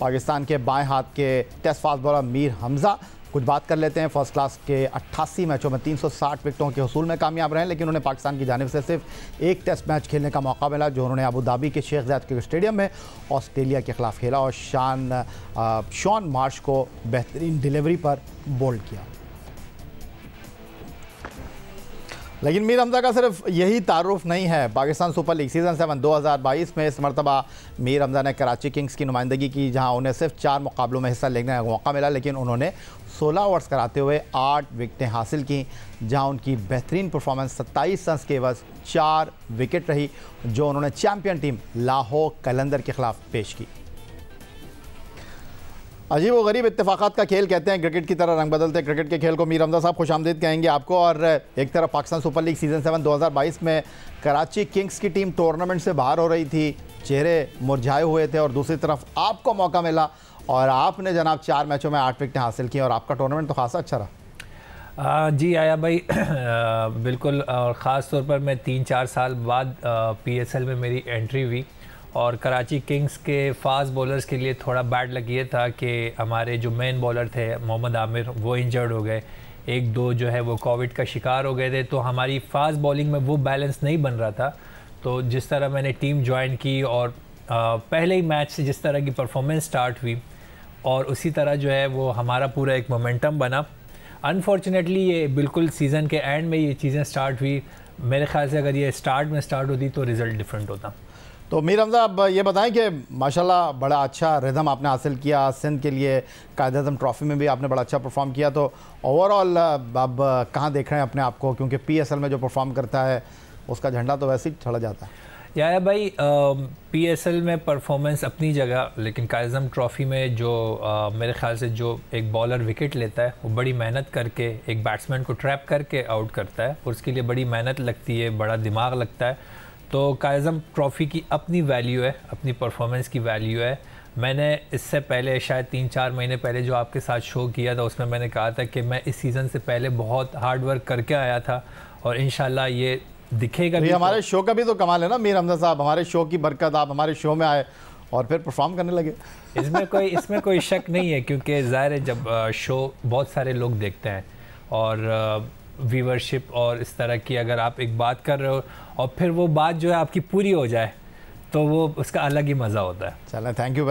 पाकिस्तान के बाएं हाथ के test fast bowler Mir Hamza कुछ बात कर लेते हैं फर्स्ट क्लास के 88 मैचों में 360 विकटों के हसूल में कामयाब रहे लेकिन उन्हें पाकिस्तान की जानब से सिर्फ एक टेस्ट मैच खेलने का मौका मिला जो उन्होंने अबू धाबी के शेख जैद क्रिकेट स्टेडियम में ऑस्ट्रेलिया के खिलाफ खेला और शान शॉन मार्श को बेहतरीन डिलीवरी पर बोल्ड किया लेकिन मीर हमजा का सिर्फ यही तारुफ नहीं है Pakistan super league season seven 2022 में इस मरतबा मीर हमजा ने कराची किंग्स की नुमाइंदगी की जहां उन्हें सिर्फ चार मुकाबलों में हिस्सा लेने का मौका मिला लेकिन उन्होंने 16 ओवर्स कराते हुए आठ विकटें हासिल की जहां उनकी बेहतरीन परफॉर्मेंस 27 रन के बस चार विकेट रही जो उन्होंने चैम्पियन टीम लाहौर कलंदर के खिलाफ पेश की अजीब व गरीब इतफाक़ात का खेल कहते हैं क्रिकेट की तरह रंग बदलते क्रिकेट के खेल को मीर हमजा साहब खुश आमदीद कहेंगे आपको और एक तरफ Pakistan super league season seven 2022 में कराची किंग्स की टीम टूर्नामेंट से बाहर हो रही थी चेहरे मुरझाए हुए थे और दूसरी तरफ आपको मौका मिला और आपने जनाब चार मैचों में आठ विकटें हासिल की और आपका टूर्नामेंट तो खासा अच्छा रहा आ, जी आया भाई आ, बिल्कुल और ख़ास तौर पर मैं तीन चार साल बाद एल में मेरी एंट्री हुई और कराची किंग्स के फास्ट बॉलर्स के लिए थोड़ा बैड लग ये था कि हमारे जो मेन बॉलर थे मोहम्मद आमिर वो इंजर्ड हो गए एक दो जो है वो कोविड का शिकार हो गए थे तो हमारी फास्ट बॉलिंग में वो बैलेंस नहीं बन रहा था तो जिस तरह मैंने टीम ज्वाइन की और पहले ही मैच से जिस तरह की परफॉर्मेंस स्टार्ट हुई और उसी तरह जो है वो हमारा पूरा एक मोमेंटम बना अनफॉर्चुनेटली ये बिल्कुल सीज़न के एंड में ये चीज़ें स्टार्ट हुई मेरे ख्याल से अगर ये स्टार्ट में स्टार्ट होती तो रिज़ल्ट डिफरेंट होता तो मीर हमजा ये बताएं कि माशाल्लाह बड़ा अच्छा रिदम आपने हासिल किया सिंध के लिए कायद अजम ट्रॉफी में भी आपने बड़ा अच्छा परफॉर्म किया तो ओवरऑल अब कहाँ देख रहे हैं अपने आप को क्योंकि पी एस एल में जो परफॉर्म करता है उसका झंडा तो वैसे ही चढ़ा जाता है यार भाई पी एस एल में परफॉर्मेंस अपनी जगह लेकिन कायजम ट्रॉफ़ी में जो आ, मेरे ख्याल से जो एक बॉलर विकेट लेता है वो बड़ी मेहनत करके एक बैट्समैन को ट्रैप करके आउट करता है और उसके लिए बड़ी मेहनत लगती है बड़ा दिमाग लगता है तो कायज़म ट्रॉफ़ी की अपनी वैल्यू है अपनी परफॉर्मेंस की वैल्यू है मैंने इससे पहले शायद तीन चार महीने पहले जो आपके साथ शो किया था उसमें मैंने कहा था कि मैं इस सीज़न से पहले बहुत हार्ड वर्क करके आया था और इन ये दिखेगा भी हमारे शो तो। का भी तो कमाल है ना मीर हमजा साहब हमारे शो की बरकत आप हमारे शो में आए और फिर परफॉर्म करने लगे इसमें कोई इसमें कोई शक नहीं है क्योंकि ज़ाहिर है जब शो बहुत सारे लोग देखते हैं और व्यूवरशिप और इस तरह की अगर आप एक बात कर रहे हो और फिर वो बात जो है आपकी पूरी हो जाए तो वो उसका अलग ही मज़ा होता है चलो थैंक यू